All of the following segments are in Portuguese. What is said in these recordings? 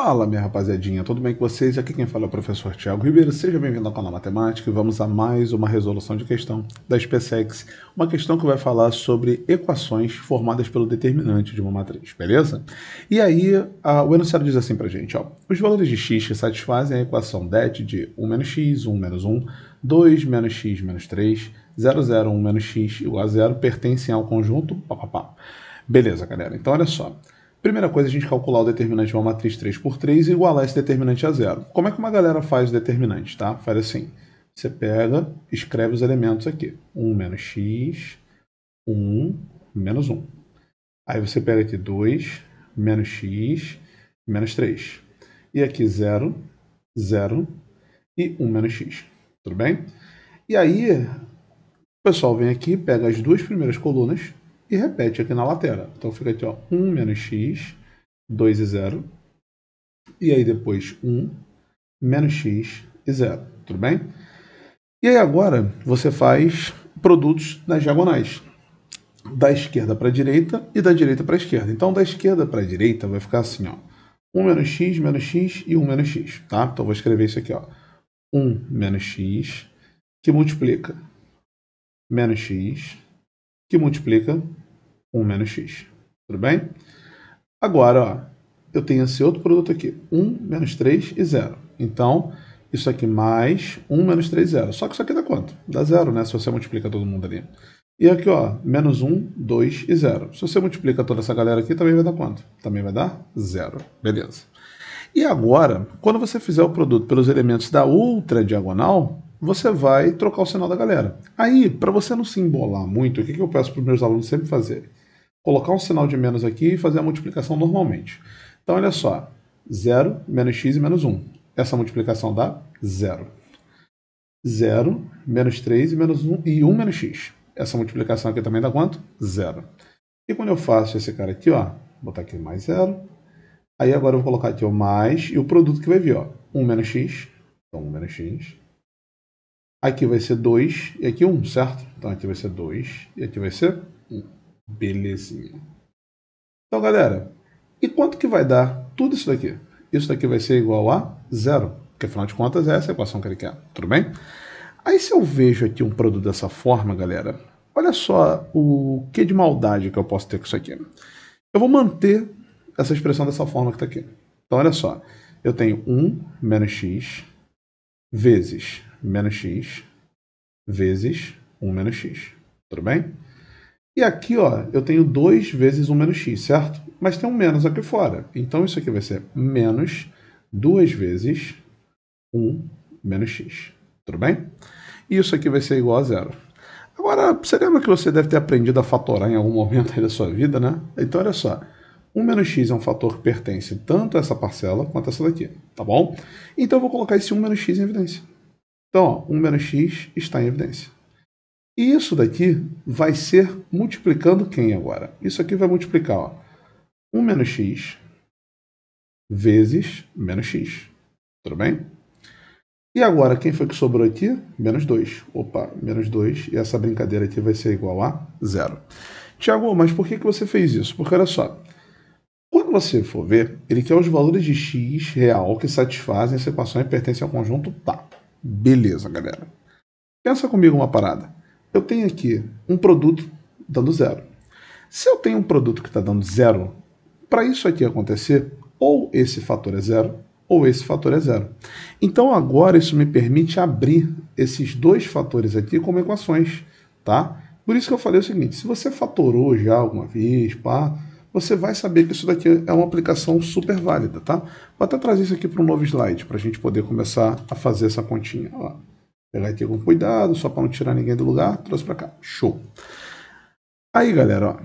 Fala, minha rapaziadinha, tudo bem com vocês? Aqui quem fala é o professor Tiago Ribeiro. Seja bem-vindo ao canal Matemática e vamos a mais uma resolução de questão da SpaceX. Uma questão que vai falar sobre equações formadas pelo determinante de uma matriz, beleza? E aí, a, o enunciado diz assim pra gente, ó. Os valores de x satisfazem a equação det de 1 menos x, 1 menos 1, 2 menos x menos 3, 0, 0, 1 menos x igual a 0 pertencem ao conjunto... Pá, pá, pá. Beleza, galera. Então, olha só. Primeira coisa, a gente calcular o determinante de uma matriz 3 por 3 e igualar esse determinante a zero. Como é que uma galera faz o determinante, tá? Faz assim, você pega, escreve os elementos aqui. 1 menos x, 1 menos 1. Aí você pega aqui 2 menos x, menos 3. E aqui 0, 0 e 1 menos x, tudo bem? E aí, o pessoal vem aqui, pega as duas primeiras colunas, e repete aqui na lateral. Então fica aqui, ó, 1 menos x, 2 e 0. E aí depois 1 menos x e 0, tudo bem? E aí agora você faz produtos nas diagonais. Da esquerda para a direita e da direita para a esquerda. Então da esquerda para a direita vai ficar assim, ó. 1 menos x, menos x e 1 menos x, tá? Então vou escrever isso aqui, ó. 1 menos x, que multiplica menos x, que multiplica 1 menos x. Tudo bem? Agora, ó, eu tenho esse outro produto aqui. 1 menos 3 e 0. Então, isso aqui mais 1 menos 3, 0. Só que isso aqui dá quanto? Dá 0, né? Se você multiplica todo mundo ali. E aqui, ó, menos 1, 2 e 0. Se você multiplica toda essa galera aqui, também vai dar quanto? Também vai dar 0. Beleza. E agora, quando você fizer o produto pelos elementos da outra diagonal, você vai trocar o sinal da galera. Aí, para você não se embolar muito, o que, que eu peço para os meus alunos sempre fazerem? colocar um sinal de menos aqui e fazer a multiplicação normalmente. Então, olha só, 0 menos x e menos 1. Essa multiplicação dá 0. 0 menos 3 e menos 1 e 1 menos x. Essa multiplicação aqui também dá quanto? 0. E quando eu faço esse cara aqui, ó, vou botar aqui mais 0. Aí agora eu vou colocar aqui o mais e o produto que vai vir, ó, 1 menos x. Então 1 menos x. Aqui vai ser 2 e aqui 1, certo? Então aqui vai ser 2 e aqui vai ser 1. Belezinha. Então, galera, e quanto que vai dar tudo isso daqui? Isso daqui vai ser igual a zero, porque afinal de contas é essa a equação que ele quer, tudo bem? Aí se eu vejo aqui um produto dessa forma, galera, olha só o que de maldade que eu posso ter com isso aqui. Eu vou manter essa expressão dessa forma que está aqui. Então, olha só, eu tenho 1 menos x vezes menos x vezes 1 menos x, tudo bem? E aqui, ó, eu tenho 2 vezes 1 menos x, certo? Mas tem um menos aqui fora. Então, isso aqui vai ser menos 2 vezes 1 menos x. Tudo bem? E isso aqui vai ser igual a zero. Agora, você lembra que você deve ter aprendido a fatorar em algum momento da sua vida, né? Então, olha só. 1 menos x é um fator que pertence tanto a essa parcela quanto a essa daqui, tá bom? Então, eu vou colocar esse 1 menos x em evidência. Então, ó, 1 menos x está em evidência. E isso daqui vai ser multiplicando quem agora? Isso aqui vai multiplicar ó, 1 menos x vezes menos x. Tudo bem? E agora, quem foi que sobrou aqui? Menos 2. Opa, menos 2. E essa brincadeira aqui vai ser igual a zero. Tiago, mas por que, que você fez isso? Porque olha só. Quando você for ver, ele quer os valores de x real que satisfazem essa equação e pertencem ao conjunto TAP. Beleza, galera. Pensa comigo uma parada eu tenho aqui um produto dando zero. Se eu tenho um produto que está dando zero, para isso aqui acontecer, ou esse fator é zero, ou esse fator é zero. Então agora isso me permite abrir esses dois fatores aqui como equações, tá? Por isso que eu falei o seguinte, se você fatorou já alguma vez, pá, você vai saber que isso daqui é uma aplicação super válida, tá? Vou até trazer isso aqui para um novo slide, para a gente poder começar a fazer essa continha. Ó. Pegar aqui com cuidado, só para não tirar ninguém do lugar. Trouxe para cá. Show. Aí, galera, ó.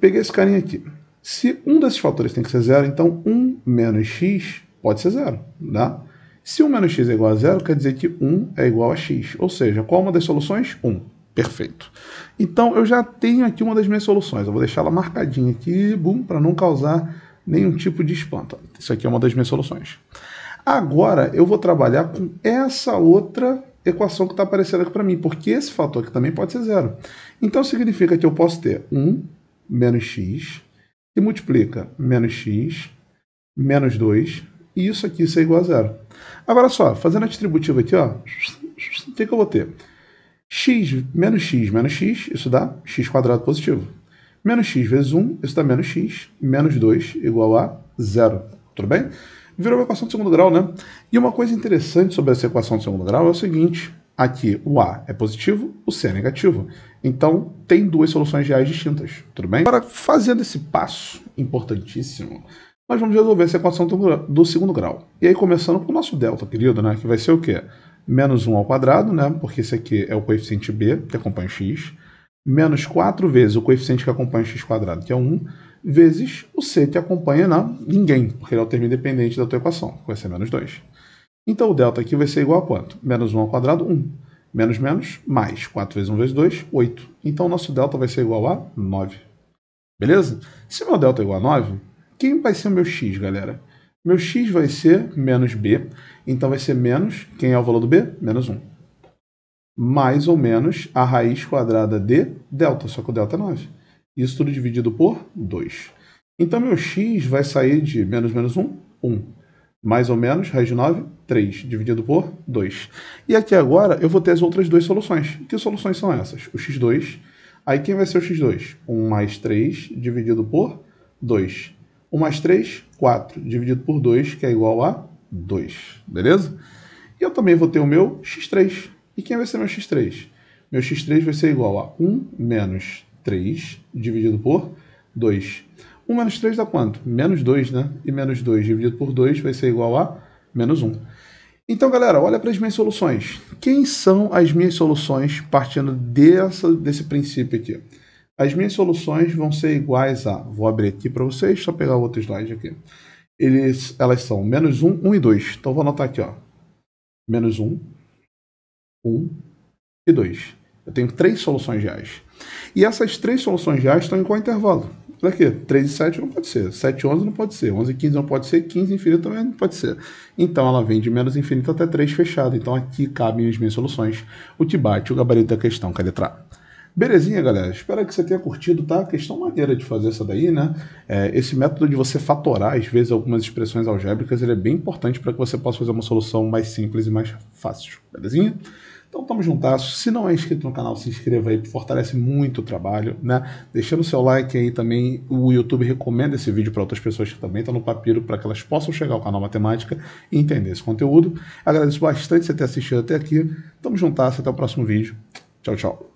Peguei esse carinha aqui. Se um desses fatores tem que ser zero, então 1 menos x pode ser zero, tá? Se 1 menos x é igual a zero, quer dizer que 1 é igual a x. Ou seja, qual é uma das soluções? 1. Perfeito. Então, eu já tenho aqui uma das minhas soluções. Eu vou deixar ela marcadinha aqui, para não causar nenhum tipo de espanto. Isso aqui é uma das minhas soluções. Agora, eu vou trabalhar com essa outra equação que está aparecendo aqui para mim, porque esse fator aqui também pode ser zero. Então significa que eu posso ter 1 menos x, que multiplica menos x, menos 2, e isso aqui isso é igual a zero. Agora só, fazendo a distributiva aqui, ó, o que, que eu vou ter? x menos x menos x, isso dá x quadrado positivo. Menos x vezes 1, isso dá menos x, menos 2, igual a zero. Tudo bem? virou uma equação de segundo grau, né? E uma coisa interessante sobre essa equação de segundo grau é o seguinte: aqui o A é positivo, o C é negativo. Então tem duas soluções reais distintas, tudo bem? Agora, fazendo esse passo importantíssimo, nós vamos resolver essa equação do segundo grau. E aí, começando com o nosso delta, querido, né? Que vai ser o quê? Menos 1 ao quadrado, né? Porque esse aqui é o coeficiente B, que acompanha x. Menos 4 vezes o coeficiente que acompanha x quadrado, que é 1 vezes o C te acompanha na ninguém, porque ele é o termo independente da tua equação, que vai ser menos 2. Então o delta aqui vai ser igual a quanto? Menos 1 ao quadrado, 1. Menos, menos, mais. 4 vezes 1 vezes 2, 8. Então o nosso delta vai ser igual a 9. Beleza? Se meu delta é igual a 9, quem vai ser o meu x, galera? Meu x vai ser menos b, então vai ser menos, quem é o valor do b? Menos 1. Mais ou menos a raiz quadrada de delta, só que o delta é 9. Isso tudo dividido por 2. Então meu x vai sair de menos menos 1, 1. Mais ou menos, raiz de 9, 3, dividido por 2. E aqui agora eu vou ter as outras duas soluções. Que soluções são essas? O x2. Aí quem vai ser o x2? 1 mais 3, dividido por 2. 1 mais 3, 4, dividido por 2, que é igual a 2. Beleza? E eu também vou ter o meu x3. E quem vai ser meu x3? Meu x3 vai ser igual a 1 menos 3 dividido por 2. 1 menos 3 dá quanto? Menos 2, né? E menos 2 dividido por 2 vai ser igual a menos 1. Então, galera, olha para as minhas soluções. Quem são as minhas soluções partindo dessa, desse princípio aqui? As minhas soluções vão ser iguais a... Vou abrir aqui para vocês, só pegar o outro slide aqui. Eles, elas são menos 1, 1 e 2. Então, vou anotar aqui, ó. Menos 1, 1 e 2. Eu tenho três soluções reais. E essas três soluções reais estão em qual intervalo? Para quê? 3 e 7 não pode ser, 7 e 11 não pode ser, 11 e 15 não pode ser, 15 infinito também não pode ser. Então ela vem de menos infinito até 3 fechado. Então aqui cabem as minhas soluções, o que bate o gabarito da questão, que é a letra A. Belezinha, galera? Espero que você tenha curtido, tá? Questão maneira de fazer essa daí, né? É, esse método de você fatorar, às vezes, algumas expressões algébricas, ele é bem importante para que você possa fazer uma solução mais simples e mais fácil, belezinha? Então tamo juntas. Se não é inscrito no canal, se inscreva aí, fortalece muito o trabalho, né? Deixando o seu like aí também, o YouTube recomenda esse vídeo para outras pessoas que também estão no papiro, para que elas possam chegar ao canal Matemática e entender esse conteúdo. Agradeço bastante você ter assistido até aqui. Tamo juntas, até o próximo vídeo. Tchau, tchau.